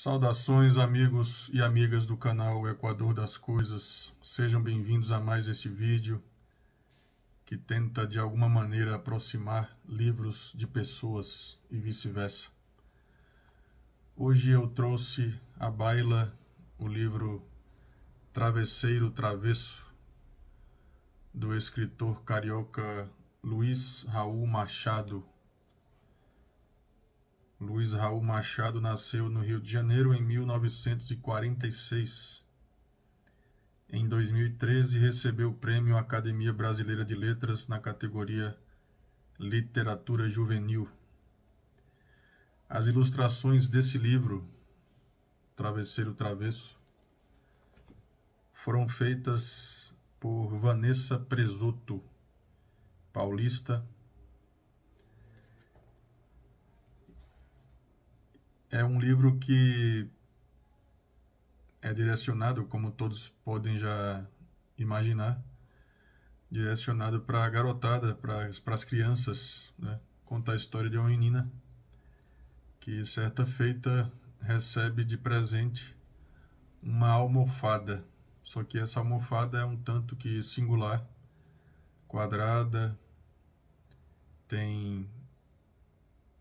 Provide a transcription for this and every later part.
Saudações, amigos e amigas do canal Equador das Coisas. Sejam bem-vindos a mais este vídeo que tenta de alguma maneira aproximar livros de pessoas e vice-versa. Hoje eu trouxe à baila o livro Travesseiro Travesso, do escritor carioca Luiz Raul Machado Luiz Raul Machado nasceu no Rio de Janeiro em 1946. Em 2013, recebeu o Prêmio Academia Brasileira de Letras na categoria Literatura Juvenil. As ilustrações desse livro, Travesseiro Travesso, foram feitas por Vanessa Presoto, paulista, É um livro que é direcionado, como todos podem já imaginar, direcionado para a garotada, para as crianças, né? Conta a história de uma menina que certa feita recebe de presente uma almofada. Só que essa almofada é um tanto que singular, quadrada, tem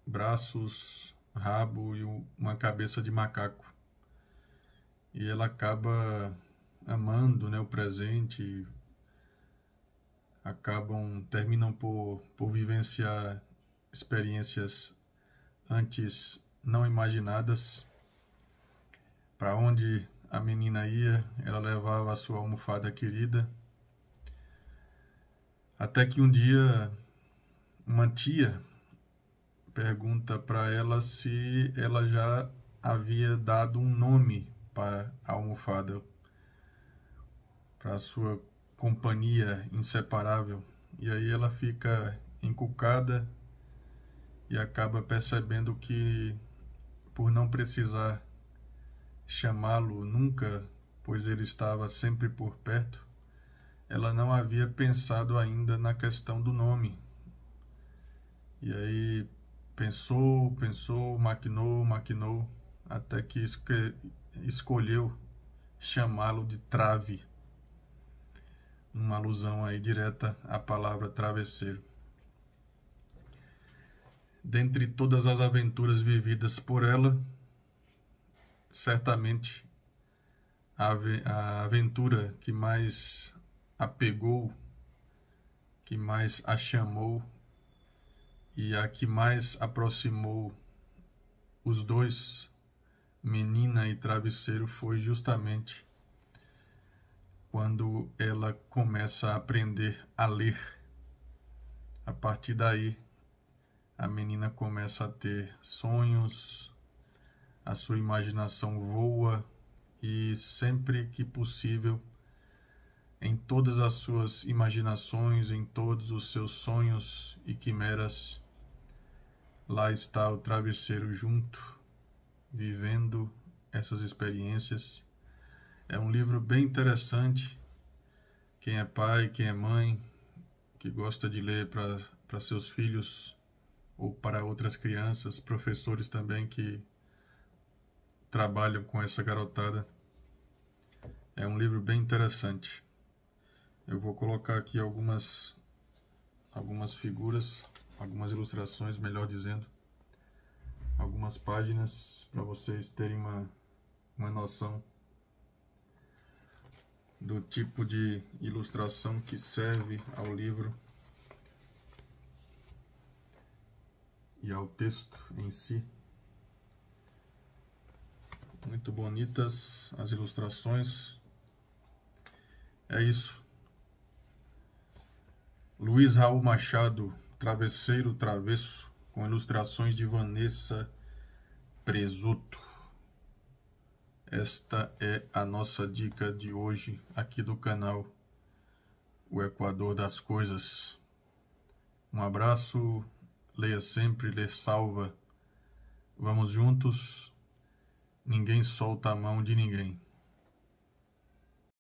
braços, rabo e uma cabeça de macaco. E ela acaba amando né, o presente, acabam, terminam por, por vivenciar experiências antes não imaginadas. Para onde a menina ia, ela levava a sua almofada querida. Até que um dia, uma tia pergunta para ela se ela já havia dado um nome para a almofada, para a sua companhia inseparável. E aí ela fica encucada e acaba percebendo que, por não precisar chamá-lo nunca, pois ele estava sempre por perto, ela não havia pensado ainda na questão do nome. E aí Pensou, pensou, maquinou, maquinou, até que escolheu chamá-lo de trave. Uma alusão aí direta à palavra travesseiro. Dentre todas as aventuras vividas por ela, certamente a aventura que mais a pegou, que mais a chamou e a que mais aproximou os dois, menina e travesseiro, foi justamente quando ela começa a aprender a ler. A partir daí, a menina começa a ter sonhos, a sua imaginação voa e sempre que possível, em todas as suas imaginações, em todos os seus sonhos e quimeras, Lá está o travesseiro junto, vivendo essas experiências. É um livro bem interessante. Quem é pai, quem é mãe, que gosta de ler para seus filhos ou para outras crianças, professores também que trabalham com essa garotada. É um livro bem interessante. Eu vou colocar aqui algumas algumas figuras algumas ilustrações, melhor dizendo, algumas páginas para vocês terem uma, uma noção do tipo de ilustração que serve ao livro e ao texto em si. Muito bonitas as ilustrações. É isso. Luiz Raul Machado Travesseiro Travesso, com ilustrações de Vanessa Presuto. Esta é a nossa dica de hoje aqui do canal O Equador das Coisas. Um abraço, leia sempre, lê salva. Vamos juntos, ninguém solta a mão de ninguém.